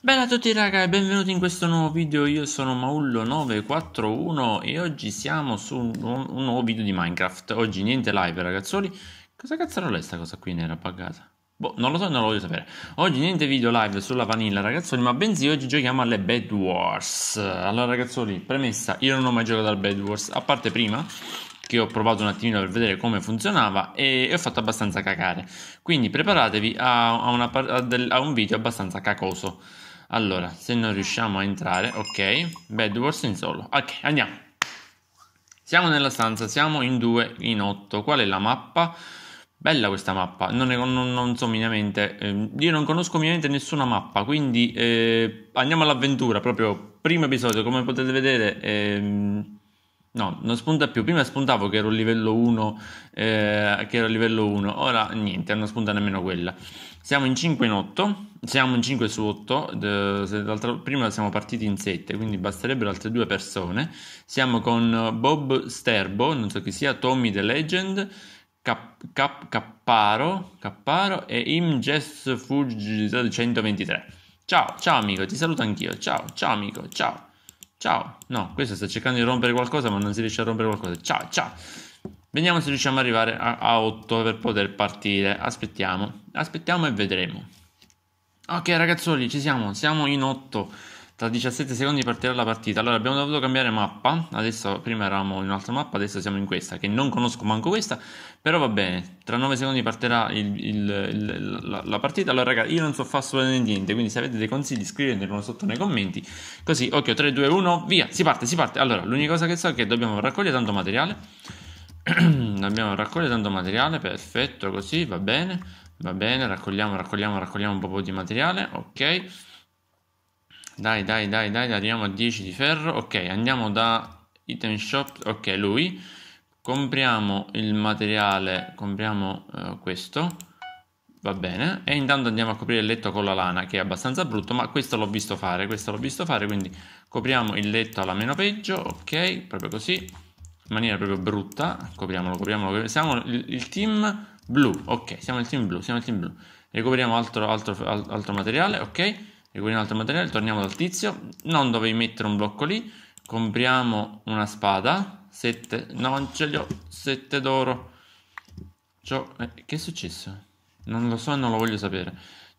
Bella a tutti raga e benvenuti in questo nuovo video, io sono Maullo941 e oggi siamo su un, un, nuovo video di Minecraft Oggi niente live ragazzoli, cosa cazzo è sta cosa qui nera appagata? Boh, non lo so, non lo voglio sapere Oggi niente video live sulla vanilla ragazzoli, ma bensì oggi giochiamo alle Bad Wars Allora ragazzoli, premessa, io non ho mai giocato al Bad Wars, a parte prima che ho provato un attimino per vedere come funzionava e, ho fatto abbastanza cacare quindi preparatevi a, una, a un video abbastanza cacoso allora, se non riusciamo a entrare, ok. Bed Wars in solo. Ok, andiamo. Siamo nella stanza, siamo in 2 in 8. Qual è la mappa? Bella questa mappa, non, ne, non, non so minimamente, eh, io non conosco minimamente nessuna mappa, quindi eh, andiamo all'avventura, proprio primo episodio, come potete vedere... Eh, No, non spunta più. Prima spuntavo che ero livello 1, eh, che era livello 1. Ora niente, non spunta nemmeno quella. Siamo in 5 in 8, siamo in 5 su 8, prima siamo partiti in 7, quindi basterebbero altre due persone. Siamo con Bob Sterbo, non so chi sia, Tommy the Legend, Cap, Cap, Capparo, Capparo e Im Jess Fuji 123. Ciao, ciao amico, ti saluto anch'io. Ciao, ciao amico, ciao. Ciao. No, questo sta cercando di rompere qualcosa, ma non si riesce a rompere qualcosa. Ciao, ciao. Vediamo se riusciamo ad arrivare a, a 8 per poter partire. Aspettiamo. Aspettiamo e vedremo. Ok, ragazzoli, ci siamo. Siamo in 8. Tra 17 secondi partirà la partita. Allora abbiamo dovuto cambiare mappa. Adesso prima eravamo in un'altra mappa, adesso siamo in questa, che non conosco manco questa. Però va bene. Tra 9 secondi partirà il, il, il, la, la, partita. Allora, ragazzi, io non so fare assolutamente niente. Quindi, se avete dei consigli, scrivetemelo sotto nei commenti. Così, occhio, 3, 2, 1, via. Si parte, si parte. Allora, l'unica cosa che so è che dobbiamo raccogliere tanto materiale. dobbiamo raccogliere tanto materiale. Perfetto, così va bene. Va bene, raccogliamo, raccogliamo, raccogliamo un po' di materiale. Ok. Dai, dai, dai, dai, arriviamo a 10 di ferro. Ok, andiamo da item shop. Ok, lui. Compriamo il materiale, compriamo uh, questo. Va bene. E intanto andiamo a coprire il letto con la lana, che è abbastanza brutto, ma questo l'ho visto fare, questo l'ho visto fare. Quindi copriamo il letto alla meno peggio. Ok, proprio così. In maniera proprio brutta. Copriamolo, copriamolo. Siamo il, il team blu. Ok, siamo il team blu, siamo il team blu. Ricopriamo altro, altro, altro materiale. Ok. Recuperiamo altro materiale, torniamo dal tizio. Non dovevi mettere un blocco lì. Compriamo una spada. 7, non ce li ho. 7 d'oro. Eh, che è successo? Non lo so e non lo voglio sapere.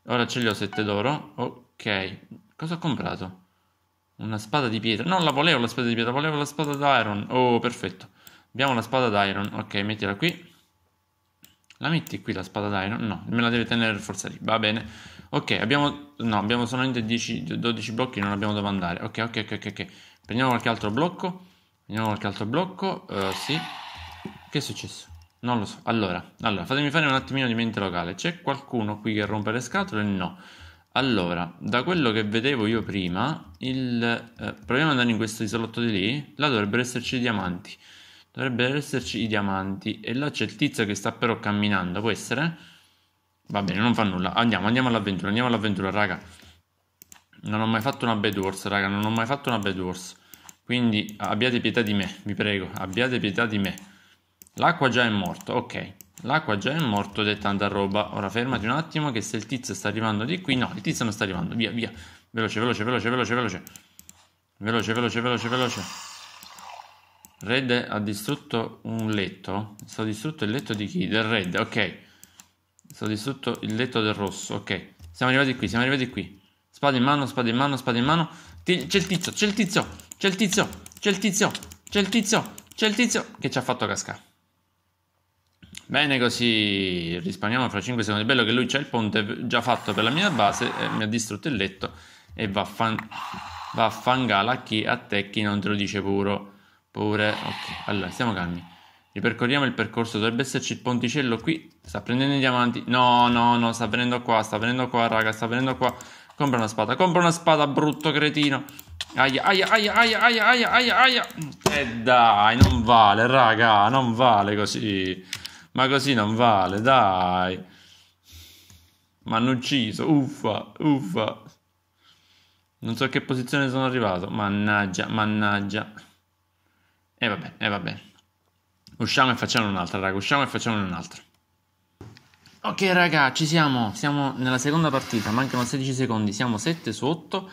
Ora ce li ho 7 d'oro. Ok. Cosa ho comprato? Una spada di pietra. Non la volevo la spada di pietra, volevo la spada d'iron. Oh, perfetto. Abbiamo la spada d'iron. Ok, mettila qui. La metti qui la spada d'iron? No, me la deve tenere forza lì. Va bene. Ok, abbiamo, no, abbiamo solamente 10, 12 blocchi, non abbiamo dove andare. Ok, ok, ok, ok. Prendiamo qualche altro blocco. Prendiamo qualche altro blocco. Uh, sì. Che è successo? Non lo so. Allora, allora, fatemi fare un attimino di mente locale. C'è qualcuno qui che rompe le scatole? No. Allora, da quello che vedevo io prima, il, eh, proviamo ad andare in questo isolotto di lì. Là dovrebbero esserci i diamanti. Dovrebbero esserci i diamanti. E là c'è il tizio che sta però camminando, può essere? Va bene, non fa nulla. Andiamo, andiamo all'avventura, andiamo all'avventura, raga. Non ho mai fatto una bad wars, raga, non ho mai fatto una bad wars. Quindi abbiate pietà di me, vi prego, abbiate pietà di me. L'acqua già è morta, ok. L'acqua già è morta ed è tanta roba. Ora fermati un attimo che se il tizio sta arrivando di qui... No, il tizio non sta arrivando, via, via. Veloce, veloce, veloce, veloce, veloce. Veloce, veloce, veloce, veloce. Red ha distrutto un letto. Sta distrutto il letto di chi? Del Red, ok. Sto distrutto il letto del rosso. Ok. Siamo arrivati qui, siamo arrivati qui. Spada in mano, spada in mano, spada in mano. c'è il tizio, c'è il tizio, c'è il tizio, c'è il tizio, c'è il tizio, c'è il tizio che ci ha fatto cascare. Bene così, risparmiamo fra 5 secondi. Bello che lui c'è il ponte già fatto per la mia base, mi ha distrutto il letto e va a, fan- va a fangala chi a te chi non te lo dice puro. Pure, ok, allora stiamo calmi. Ripercorriamo il percorso, dovrebbe esserci il ponticello qui, sta prendendo i diamanti, no, no, no, sta venendo qua, sta venendo qua, raga, sta venendo qua. Compra una spada, compra una spada, brutto cretino. Aia, aia, aia, aia, aia, aia, aia, aia. E eh dai, non vale, raga, non vale così. Ma così non vale, dai. Mi hanno ucciso, uffa, uffa. Non so a che posizione sono arrivato, mannaggia, mannaggia. E eh, vabbè, e eh, vabbè. Usciamo e facciamo un'altra, raga. Usciamo e facciamo un'altra. Ok, raga, ci siamo. Siamo nella seconda partita. Mancano 16 secondi. Siamo 7 su 8.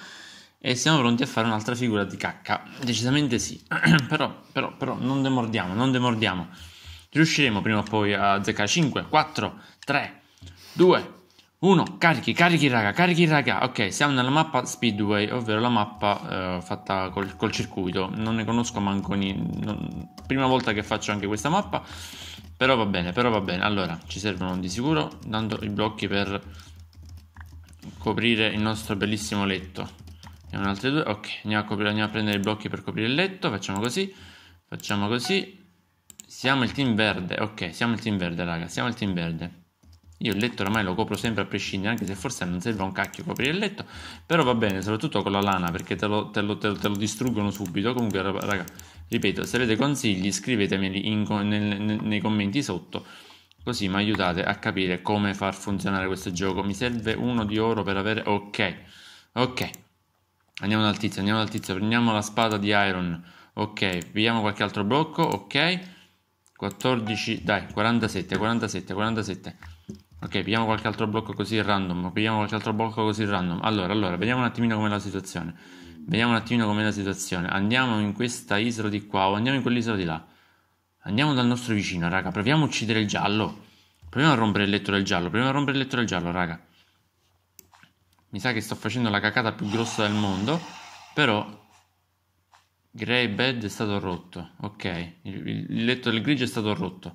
E siamo pronti a fare un'altra figura di cacca. Decisamente sì. però, però, però, non demordiamo, non demordiamo. Riusciremo prima o poi a azzeccare 5, 4, 3, 2, 1, carichi, carichi raga, carichi raga. Ok, siamo nella mappa Speedway, ovvero la mappa eh, fatta col, col, circuito. Non ne conosco manco ni... Non... Prima volta che faccio anche questa mappa. Però va bene, però va bene. Allora, ci servono di sicuro dando i blocchi per coprire il nostro bellissimo letto. E un altro due. Ok, andiamo a, coprire, andiamo a prendere i blocchi per coprire il letto. Facciamo così. Facciamo così. Siamo il team verde. Ok, siamo il team verde, raga. Siamo il team verde. Io il letto ormai lo copro sempre a prescindere, anche se forse non serve un cacchio coprire il letto, però va bene, soprattutto con la lana perché te lo, te lo, te lo, te lo distruggono subito. Comunque, raga, ripeto, se avete consigli scrivetemeli in, nel, nei commenti sotto, così mi aiutate a capire come far funzionare questo gioco. Mi serve uno di oro per avere... Ok, ok, andiamo dal tizio, andiamo dal tizio, prendiamo la spada di Iron, ok, vediamo qualche altro blocco, ok, 14, dai, 47, 47, 47. Ok, pigliamo qualche altro blocco così random. Pigliamo qualche altro blocco così random. Allora, allora, vediamo un attimino com'è la situazione. Vediamo un attimino com'è la situazione. Andiamo in questa isola di qua o andiamo in quell'isola di là. Andiamo dal nostro vicino, raga. Proviamo a uccidere il giallo. Proviamo a rompere il letto del giallo. Proviamo a rompere il letto del giallo, raga. Mi sa che sto facendo la cacata più grossa del mondo. Però... Grey bed è stato rotto. Ok, il, il letto del grigio è stato rotto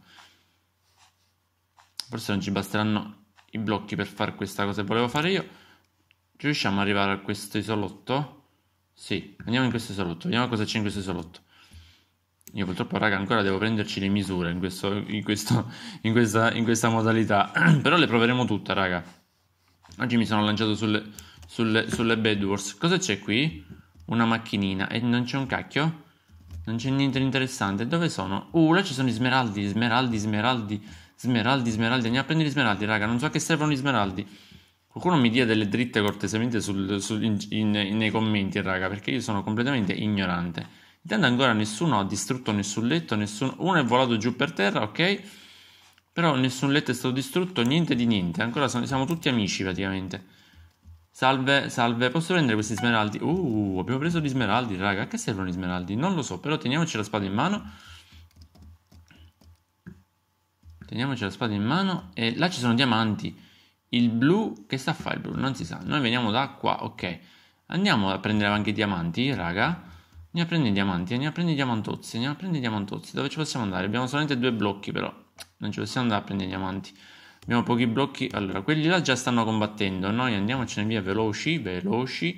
forse non ci basteranno i blocchi per fare questa cosa che volevo fare io riusciamo ad arrivare a questo isolotto sì andiamo in questo isolotto vediamo cosa c'è in questo isolotto io purtroppo raga ancora devo prenderci le misure in, questo, in, questo, in, questa, in questa, modalità però le proveremo tutte raga oggi mi sono lanciato sulle, sulle, sulle bed cosa c'è qui? una macchinina e non c'è un cacchio? Non c'è niente di interessante. Dove sono? Uh, là ci sono i smeraldi, smeraldi, smeraldi, Smeraldi, smeraldi, andiamo a prendere gli smeraldi, raga, non so a che servono gli smeraldi. Qualcuno mi dia delle dritte cortesemente sul, sul, in, in, nei commenti, raga, perché io sono completamente ignorante. Intanto ancora nessuno ha distrutto nessun letto, nessun... uno è volato giù per terra, ok? Però nessun letto è stato distrutto, niente di niente, ancora sono, siamo tutti amici praticamente. Salve, salve, posso prendere questi smeraldi? Uh, abbiamo preso gli smeraldi, raga, a che servono gli smeraldi? Non lo so, però teniamoci la spada in mano... Teniamoci la spada in mano. E là ci sono diamanti. Il blu, che sta a fare il blu? Non si sa. Noi veniamo da qua, ok. Andiamo a prendere anche i diamanti, raga. Andiamo a prendere i diamanti, andiamo a prendere i diamantozzi, andiamo a prendere i diamantozzi. Dove ci possiamo andare? Abbiamo solamente due blocchi però. Non ci possiamo andare a prendere i diamanti. Abbiamo pochi blocchi. Allora, quelli là già stanno combattendo. Noi andiamocene via veloci, veloci.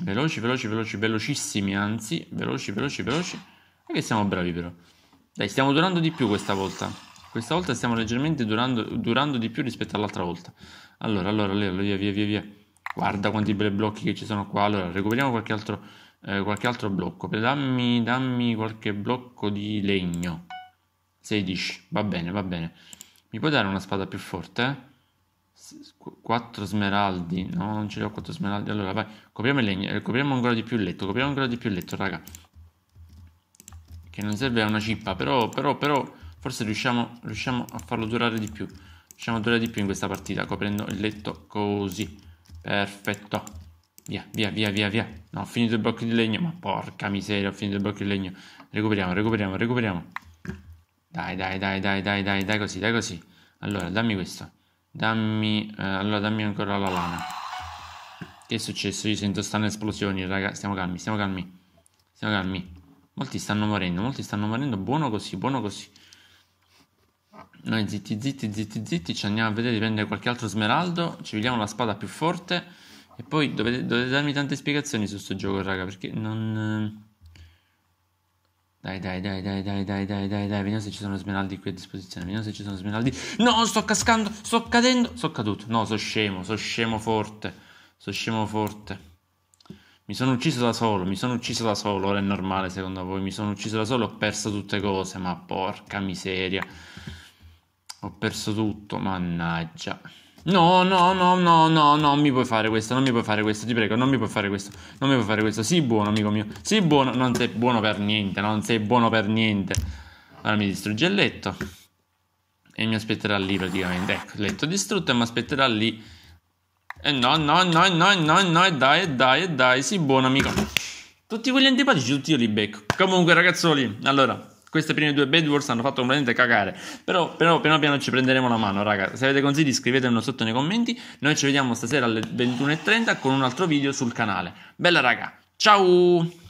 Veloci, veloci, veloci, velocissimi anzi. Veloci, veloci, veloci. E che siamo bravi però. Dai, stiamo durando di più questa volta. Questa volta stiamo leggermente durando, durando di più rispetto all'altra volta. Allora, allora, via, via, via, via. Guarda quanti bei blocchi che ci sono qua. Allora, recuperiamo qualche altro, eh, qualche altro blocco. Dammi, dammi qualche blocco di legno. 16. Va bene, va bene. Mi puoi dare una spada più forte? Eh? 4 smeraldi, no, non ce li ho 4 smeraldi. Allora, vai, copriamo il legno, eh, copriamo ancora di più il letto, copriamo ancora di più il letto, raga. Che non serve a una cippa, però, però, però, Forse riusciamo, riusciamo a farlo durare di più. Riusciamo a durare di più in questa partita, coprendo il letto così. Perfetto. Via, via, via, via, via. No, ho finito il blocco di legno. Ma porca miseria, ho finito il blocco di legno. Recuperiamo, recuperiamo, recuperiamo. Dai, dai, dai, dai, dai, dai, dai così, dai così. Allora, dammi questo. Dammi, eh, allora, dammi ancora la lana. Che è successo? Io sento stanno esplosioni, raga. Stiamo calmi, stiamo calmi. Stiamo calmi. Molti stanno morendo, molti stanno morendo. Buono così, buono così. Noi zitti, zitti, zitti, zitti, ci andiamo a vedere di prendere qualche altro smeraldo, ci vediamo la spada più forte e poi dovete, dovete darmi tante spiegazioni su questo gioco, raga, perché non... Eh. Dai, dai, dai, dai, dai, dai, dai, dai, dai, vediamo se ci sono smeraldi qui a disposizione, vediamo se ci sono smeraldi... No, sto cascando, sto cadendo, sto caduto, no, sono scemo, sono scemo forte, sono scemo forte. Mi sono ucciso da solo, mi sono ucciso da solo, ora è normale secondo voi, mi sono ucciso da solo, ho perso tutte cose, ma porca miseria... Ho perso tutto, mannaggia. No, no, no, no, no, non mi puoi fare questo, non mi puoi fare questo, ti prego, non mi puoi fare questo, non mi puoi fare questo. Sii buono, amico mio. Sii buono, non sei buono per niente, non sei buono per niente. Allora mi distrugge il letto e mi aspetterà lì praticamente. Ecco, letto distrutto e mi aspetterà lì. E no, no, no, no, no, no, e dai, e dai, e dai, sii buono, amico. Tutti quelli antipatici, tutti io li becco. Comunque, ragazzoli, allora queste prime due Bad Wars hanno fatto completamente cagare. Però, però piano piano ci prenderemo la mano, raga. Se avete consigli scrivetemelo sotto nei commenti. Noi ci vediamo stasera alle 21.30 con un altro video sul canale. Bella raga, ciao!